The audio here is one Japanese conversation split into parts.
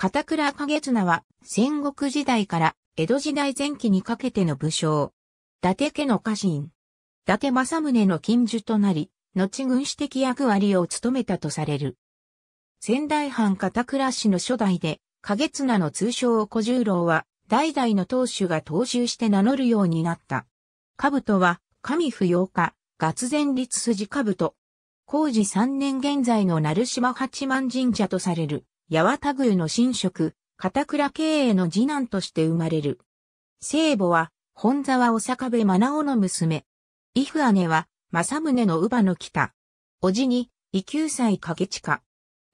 片倉景綱は戦国時代から江戸時代前期にかけての武将。伊達家の家臣。伊達政宗の近所となり、後軍師的役割を務めたとされる。仙台藩片倉氏の初代で、景綱の通称小十郎は、代々の当主が踏襲して名乗るようになった。兜は、神不要家、月前立筋兜。工事3年現在の鳴島八幡神社とされる。八幡宮の神職、片倉経営の次男として生まれる。聖母は、本沢お坂部真直の娘。伊父姉は、正宗の乳母の北。おじに、異九歳影近。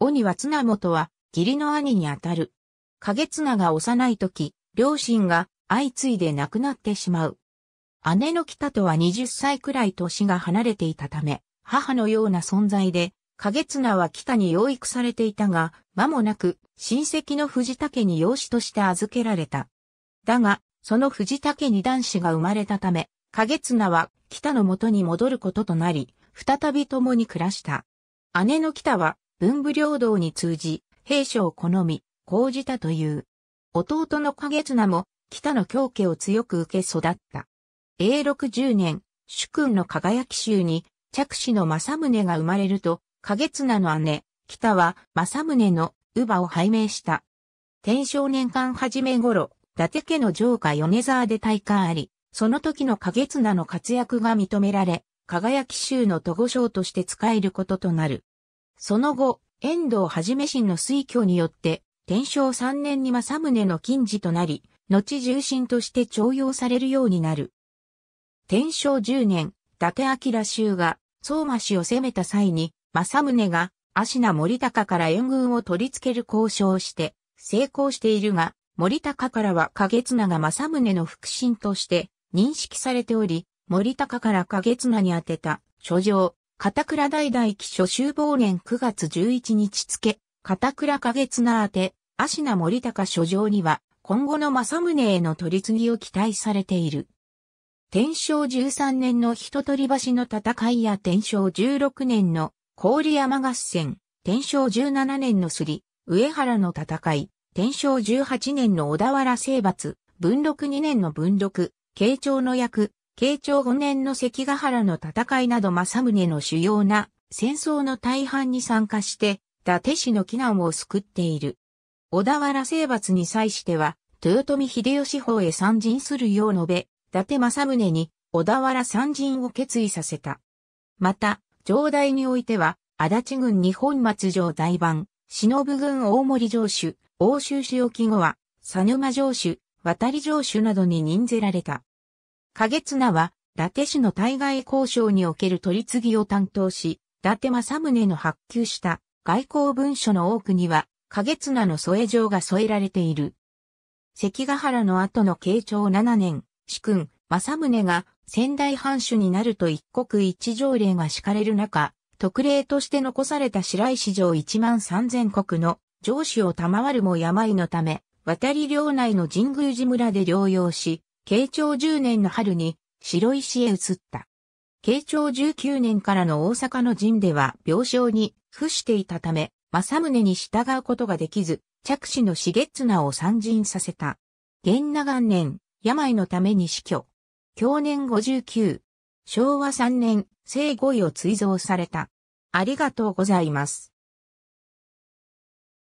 鬼は綱元は、義理の兄にあたる。影綱が幼い時、両親が相次いで亡くなってしまう。姉の北とは20歳くらい年が離れていたため、母のような存在で、影綱は北に養育されていたが、間もなく親戚の藤竹に養子として預けられた。だが、その藤竹に男子が生まれたため、影綱は北の元に戻ることとなり、再び共に暮らした。姉の北は文武両道に通じ、兵書を好み、講じたという。弟の影綱も北の教家を強く受け育った。永禄十0年、主君の輝き衆に着子の正宗が生まれると、影綱の姉、北は正宗の乳母を拝命した。天正年間初め頃、伊達家の城下米沢で大官あり、その時の影綱の活躍が認められ、輝き州の都護省として使えることとなる。その後、遠藤はじめ神の推挙によって、天正3年に正宗の近字となり、後重臣として徴用されるようになる。天正10年、伊達明州が相馬氏を攻めた際に、正宗が、芦名森高から援軍を取り付ける交渉をして、成功しているが、森高からは影綱が正宗の腹心として認識されており、森高から影綱に宛てた書状、片倉大大記書集忘年9月11日付、片倉影綱宛て、芦名森高書状には、今後の正宗への取り次ぎを期待されている。天正13年の一取橋の戦いや天正16年の郡山合戦、天正17年のすり、上原の戦い、天正18年の小田原征伐、文禄2年の文禄、慶長の役、慶長5年の関ヶ原の戦いなど政宗の主要な戦争の大半に参加して、伊達氏の機難を救っている。小田原征伐に際しては、豊臣秀吉法へ参陣するよう述べ、伊達政宗に小田原参陣を決意させた。また、城代においては、足立郡日本松城大番、忍郡大森城主、欧州市沖後は、佐沼城主、渡り城主などに任ぜられた。影綱は、伊達市の対外交渉における取り次ぎを担当し、伊達政宗の発給した外交文書の多くには、影綱の添え状が添えられている。関ヶ原の後の慶長7年、主君、政宗が仙台藩主になると一国一条例が敷かれる中、特例として残された白石城1万3000国の上司を賜るも病のため、渡り領内の神宮寺村で療養し、慶長10年の春に白石へ移った。慶長19年からの大阪の陣では病床に付していたため、正宗に従うことができず、着手の茂綱を参陣させた。元長元年、病のために死去。享年59、昭和3年、生後位を追贈された。ありがとうございます。